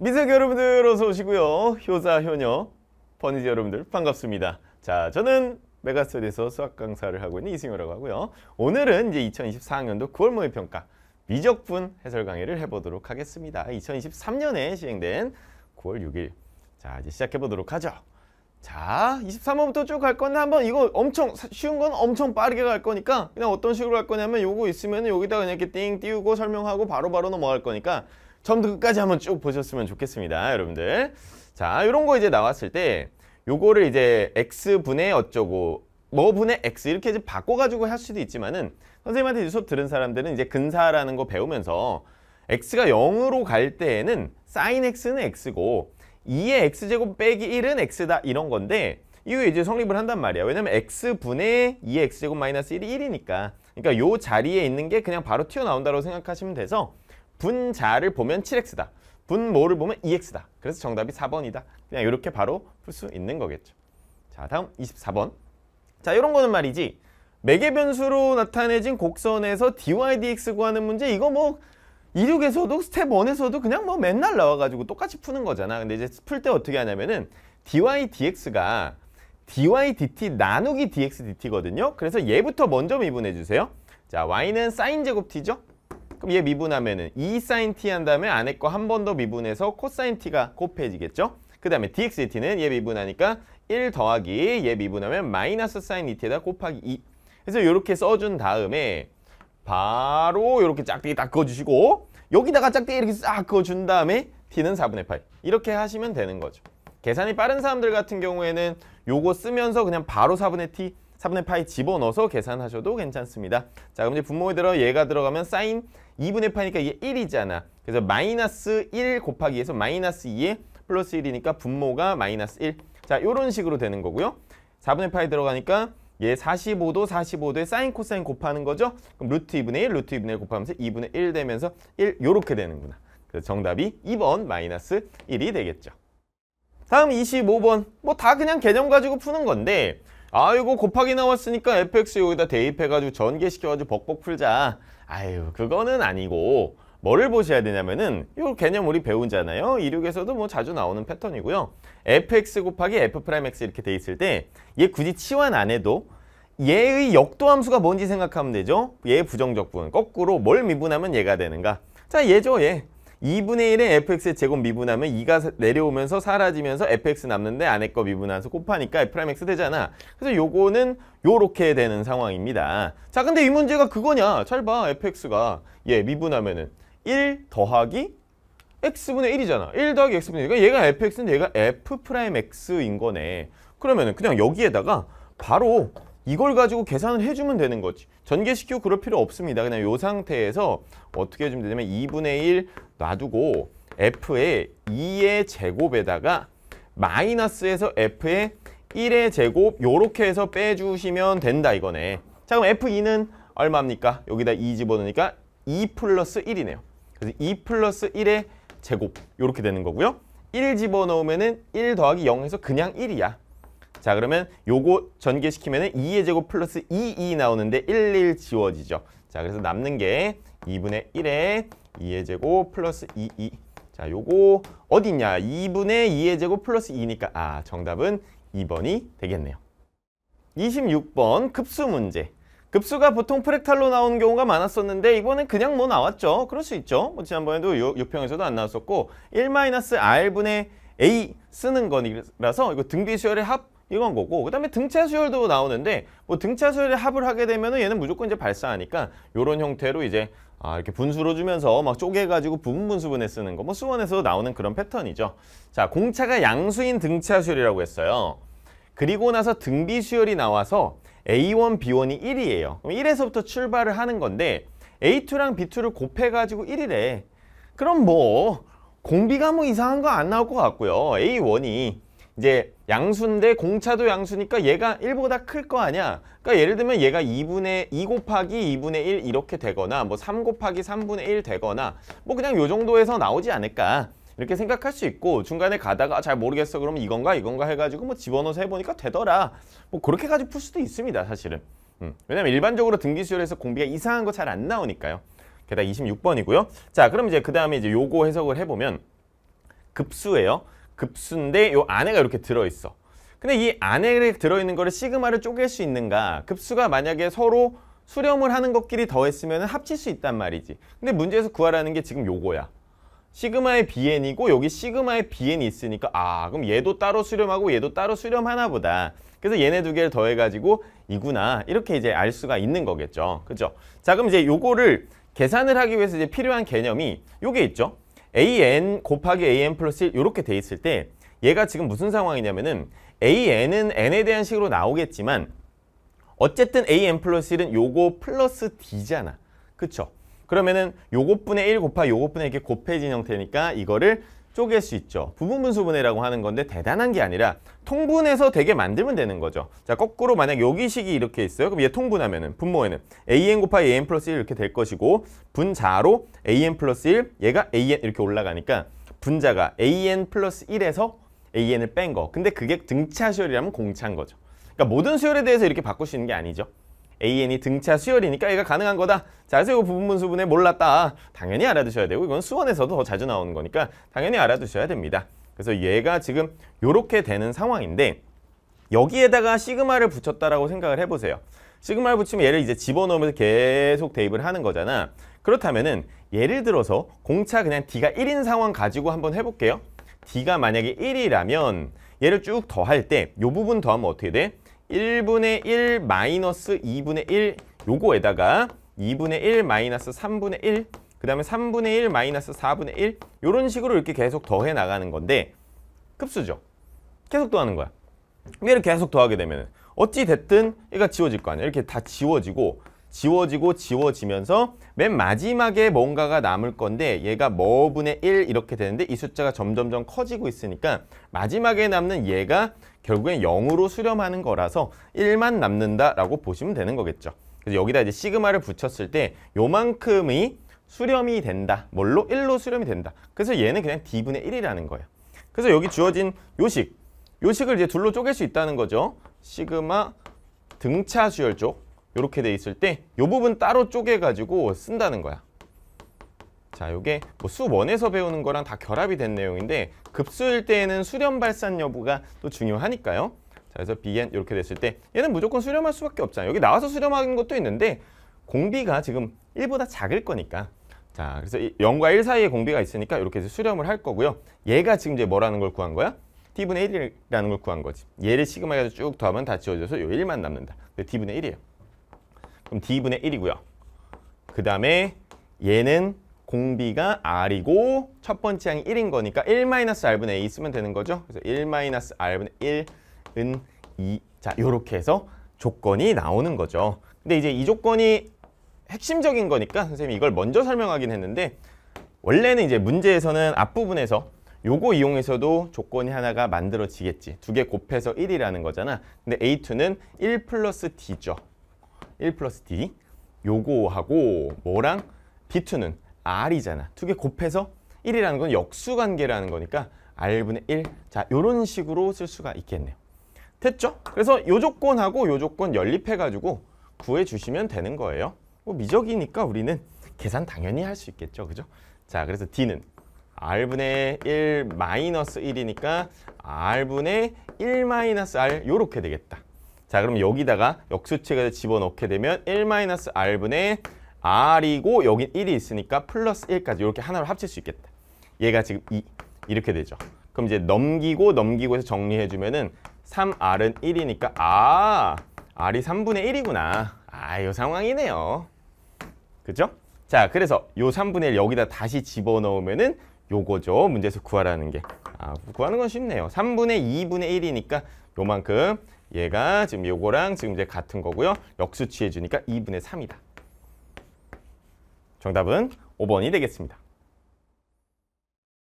민석 여러분들 어서 오시고요. 효자, 효녀, 버니지 여러분들 반갑습니다. 자, 저는 메가스터디에서 수학 강사를 하고 있는 이승효라고 하고요. 오늘은 이제 2024학년도 9월 모의평가 미적분 해설 강의를 해보도록 하겠습니다. 2023년에 시행된 9월 6일. 자, 이제 시작해보도록 하죠. 자, 23번부터 쭉 갈 건데 한번 이거 엄청 쉬운 건 엄청 빠르게 갈 거니까 그냥 어떤 식으로 갈 거냐면 요거 있으면 여기다 그냥 이렇게 띵 띄우고 설명하고 바로바로 바로 넘어갈 거니까 처음부터 끝까지 한번 쭉 보셨으면 좋겠습니다 여러분들 자 이런 거 이제 나왔을 때 요거를 이제 x분의 어쩌고 뭐분의 x 이렇게 이제 바꿔가지고 할 수도 있지만은 선생님한테 이제 수업 들은 사람들은 이제 근사라는 거 배우면서 x가 0으로 갈 때에는 sin x는 x고 2의 x제곱 빼기 1은 x다 이런 건데 이거 이제 성립을 한단 말이야 왜냐면 x분의 2x제곱 마이너스 1이 1이니까 그러니까 요 자리에 있는 게 그냥 바로 튀어나온다고 생각하시면 돼서 분자를 보면 7x다. 분모를 보면 2x다. 그래서 정답이 4번이다. 그냥 이렇게 바로 풀 수 있는 거겠죠. 자, 다음 24번. 자, 이런 거는 말이지. 매개 변수로 나타내진 곡선에서 dy dx 구하는 문제 이거 뭐 이륙에서도 스텝 1에서도 그냥 뭐 맨날 나와가지고 똑같이 푸는 거잖아. 근데 이제 풀 때 어떻게 하냐면은 dy dx가 dy dt 나누기 dx dt거든요. 그래서 얘부터 먼저 미분해 주세요. 자, y는 사인 제곱 t죠. 그럼 예, 얘 미분하면은 2 e sin t 한 다음에 안에 거 한 번 더 미분해서 코사인 t가 곱해지겠죠? 그 다음에 dx t는 얘 미분하니까 1 더하기 얘 미분하면 마이너스 sin e t 에다 곱하기 2 e. 그래서 이렇게 써준 다음에 바로 이렇게 짝대기 딱 그어주시고 여기다가 짝대기 이렇게 싹 그어준 다음에 t는 4분의 8 이렇게 하시면 되는 거죠 계산이 빠른 사람들 같은 경우에는 요거 쓰면서 그냥 바로 4분의 t 3분의 파이 집어넣어서 계산하셔도 괜찮습니다. 자 그럼 이제 분모에 들어 얘가 들어가면 사인 2분의 파이니까 이게 1이잖아. 그래서 마이너스 1 곱하기 해서 마이너스 2에 플러스 1이니까 분모가 마이너스 1. 자 이런 식으로 되는 거고요. 4분의 파이 들어가니까 얘 45도 45도에 사인 코사인 곱하는 거죠. 그럼 루트 2분의 1 루트 2분의 1 곱하면서 2분의 1 되면서 1 요렇게 되는구나. 그래서 정답이 2번 마이너스 1이 되겠죠. 다음 25번 뭐 다 그냥 개념 가지고 푸는 건데 아이고 곱하기 나왔으니까 fx 여기다 대입해가지고 전개시켜가지고 벅벅 풀자 아유 그거는 아니고 뭐를 보셔야 되냐면은 요 개념 우리 배운잖아요 이륙에서도 뭐 자주 나오는 패턴이고요 fx 곱하기 f'x 이렇게 돼 있을 때 얘 굳이 치환 안 해도 얘의 역도함수가 뭔지 생각하면 되죠 얘의 부정적분 거꾸로 뭘 미분하면 얘가 되는가 자 얘죠 얘 2분의 1의 fx의 제곱 미분하면 2가 내려오면서 사라지면서 fx 남는데 안에 거미분하면서 곱하니까 f'x 되잖아. 그래서 요거는 요렇게 되는 상황입니다. 자, 근데 이 문제가 그거냐. 잘 봐, fx가. 예, 미분하면은 1 더하기 x분의 1이잖아. 1 더하기 x분의 1 그러니까 얘가 fx는 얘가 f'x인 거네. 그러면은 그냥 여기에다가 바로 이걸 가지고 계산을 해주면 되는 거지 전개시키고 그럴 필요 없습니다 그냥 요 상태에서 어떻게 해주면 되냐면 2분의 1 놔두고 f의 2의 제곱에다가 마이너스에서 f의 1의 제곱 요렇게 해서 빼주시면 된다 이거네 자 그럼 f2는 얼마입니까? 여기다 2 집어넣으니까 2 플러스 1이네요 그래서 2 플러스 1의 제곱 요렇게 되는 거고요 1 집어넣으면 은1 더하기 0에서 그냥 1이야 자 그러면 요거 전개시키면 은 2의 제곱 플러스 2이 나오는데 1, 1 지워지죠. 자 그래서 남는 게 2분의 1에 2의 제곱 플러스 2, 2. 자 요거 어딨냐. 2분의 2의 제곱 플러스 2니까 아 정답은 2번이 되겠네요. 26번 급수 문제. 급수가 보통 프랙탈로 나오는 경우가 많았었는데 이번엔 그냥 뭐 나왔죠. 그럴 수 있죠. 뭐 지난번에도 요, 평에서도안 나왔었고 1-r분의 a 쓰는 거라서 이거 등비 수열의 합 이건 거고 그 다음에 등차 수열도 나오는데 뭐 등차 수열에 합을 하게 되면은 얘는 무조건 이제 발사하니까 이런 형태로 이제 아, 이렇게 분수로 주면서 막 쪼개가지고 부분 분수분해 쓰는 거 뭐 수원에서 나오는 그런 패턴이죠 자 공차가 양수인 등차 수열이라고 했어요 그리고 나서 등비 수열이 나와서 A1, B1이 1이에요 그럼 1에서부터 출발을 하는 건데 A2랑 B2를 곱해가지고 1이래 그럼 뭐 공비가 뭐 이상한 거 안 나올 것 같고요 A1이 이제 양수인데 공차도 양수니까 얘가 1보다 클 거 아니야. 그러니까 예를 들면 얘가 2분의 2 곱하기 2분의 1 이렇게 되거나 뭐3 곱하기 3분의 1 되거나 뭐 그냥 요 정도에서 나오지 않을까. 이렇게 생각할 수 있고 중간에 가다가 아, 잘 모르겠어 그러면 이건가 이건가 해가지고 뭐 집어넣어서 해보니까 되더라 뭐 그렇게 가지고 풀 수도 있습니다 사실은 음. 왜냐면 일반적으로 등기 수열에서 공비가 이상한 거 잘 안 나오니까요 게다가 26번이고요 자 그럼 이제 그 다음에 이제 요거 해석을 해보면 급수예요 급수인데 요 안에가 이렇게 들어있어. 근데 이 안에 들어있는 거를 시그마를 쪼갤 수 있는가 급수가 만약에 서로 수렴을 하는 것끼리 더했으면 합칠 수 있단 말이지 근데 문제에서 구하라는 게 지금 요거야 시그마의 bn이고 여기 시그마의 bn이 있으니까 아 그럼 얘도 따로 수렴하고 얘도 따로 수렴하나 보다 그래서 얘네 두 개를 더해가지고 이구나 이렇게 이제 알 수가 있는 거겠죠 그죠 자 그럼 이제 요거를 계산을 하기 위해서 이제 필요한 개념이 요게 있죠 an 곱하기 an 플러스 1 이렇게 돼 있을 때 얘가 지금 무슨 상황이냐면은 an은 n에 대한 식으로 나오겠지만 어쨌든 an 플러스 1은 요거 플러스 d잖아. 그쵸? 그러면은 요것분의 1 곱하기 요것분의 이렇게 곱해진 형태니까 이거를 쪼갤 수 있죠. 부분 분수분해라고 하는 건데 대단한 게 아니라 통분해서 되게 만들면 되는 거죠. 자 거꾸로 만약 여기 식이 이렇게 있어요. 그럼 얘 통분하면은 분모에는 an 곱하기 an 플러스 1 이렇게 될 것이고 분자로 an 플러스 1 얘가 an 이렇게 올라가니까 분자가 an 플러스 1에서 an을 뺀 거. 근데 그게 등차 수열이라면 공차인 거죠. 그러니까 모든 수열에 대해서 이렇게 바꾸시는게 아니죠. AN이 등차 수열이니까 얘가 가능한 거다. 자, 세래 부분분수분해 몰랐다. 당연히 알아두셔야 되고 이건 수원에서도 더 자주 나오는 거니까 당연히 알아두셔야 됩니다. 그래서 얘가 지금 이렇게 되는 상황인데 여기에다가 시그마를 붙였다라고 생각을 해보세요. 시그마를 붙이면 얘를 이제 집어넣으면서 계속 대입을 하는 거잖아. 그렇다면은 예를 들어서 공차 그냥 D가 1인 상황 가지고 한번 해볼게요. D가 만약에 1이라면 얘를 쭉 더할 때 이 부분 더하면 어떻게 돼? 1분의 1 마이너스 2분의 1 요거에다가 2분의 1 마이너스 3분의 1, 그 다음에 3분의 1 마이너스 4분의 1요런 식으로 이렇게 계속 더해 나가는 건데 급수죠. 계속 더하는 거야. 얘를 계속 더하게 되면 어찌 됐든 얘가 지워질 거 아니야. 이렇게 다 지워지고 지워지고 지워지면서 맨 마지막에 뭔가가 남을 건데 얘가 뭐분의 1 이렇게 되는데 이 숫자가 점점점 커지고 있으니까 마지막에 남는 얘가 결국엔 0으로 수렴하는 거라서 1만 남는다라고 보시면 되는 거겠죠. 그래서 여기다 이제 시그마를 붙였을 때요만큼의 수렴이 된다. 뭘로? 1로 수렴이 된다. 그래서 얘는 그냥 d분의 1이라는 거예요. 그래서 여기 주어진 요식, 요식을 이제 둘로 쪼갤 수 있다는 거죠. 시그마 등차 수열 쪽 이렇게 돼 있을 때이 부분 따로 쪼개가지고 쓴다는 거야. 자, 이게 뭐 수원에서 배우는 거랑 다 결합이 된 내용인데 급수일 때에는 수렴 발산 여부가 또 중요하니까요. 자, 그래서 비엔 이렇게 됐을 때 얘는 무조건 수렴할 수밖에 없잖아요. 여기 나와서 수렴하는 것도 있는데 공비가 지금 1보다 작을 거니까 자, 그래서 0과 1 사이에 공비가 있으니까 이렇게 해서 수렴을 할 거고요. 얘가 지금 이제 뭐라는 걸 구한 거야? t분의 1이라는 걸 구한 거지. 얘를 시그마에 쭉 더하면 다 지워져서 요 1만 남는다. 근데 t분의 1이에요. 그럼 D분의 1이고요. 그 다음에 얘는 공비가 R이고 첫 번째 항이 1인 거니까 1-R분의 A 쓰면 되는 거죠. 그래서 1-R분의 1은 2. 자, 이렇게 해서 조건이 나오는 거죠. 근데 이제 이 조건이 핵심적인 거니까 선생님이 이걸 먼저 설명하긴 했는데 원래는 이제 문제에서는 앞부분에서 요거 이용해서도 조건이 하나가 만들어지겠지. 두 개 곱해서 1이라는 거잖아. 근데 A2는 1 플러스 D죠. 1 플러스 D 요거하고 뭐랑 B2는 R이잖아. 두 개 곱해서 1이라는 건 역수관계라는 거니까 R분의 1. 자, 요런 식으로 쓸 수가 있겠네요. 됐죠? 그래서 요 조건하고 요 조건 연립해가지고 구해주시면 되는 거예요. 뭐 미적이니까 우리는 계산 당연히 할 수 있겠죠. 그죠? 자, 그래서 D는 R분의 1 마이너스 1이니까 R분의 1 마이너스 R 요렇게 되겠다. 자 그럼 여기다가 역수체가 집어넣게 되면 1-r분의 r이고 여긴 1이 있으니까 플러스 1까지 이렇게 하나로 합칠 수 있겠다. 얘가 지금 2 이렇게 되죠. 그럼 이제 넘기고 넘기고 해서 정리해주면 은 3r은 1이니까 아 r이 3분의 1이구나. 아 이 상황이네요. 그죠? 자 그래서 요 3분의 1 여기다 다시 집어넣으면 은 요거죠. 문제에서 구하라는 게. 아, 구하는 건 쉽네요. 3분의 2분의 1이니까 요만큼 얘가 지금 요거랑 지금 이제 같은 거고요. 역수취해 주니까 2분의 3이다. 정답은 5번이 되겠습니다.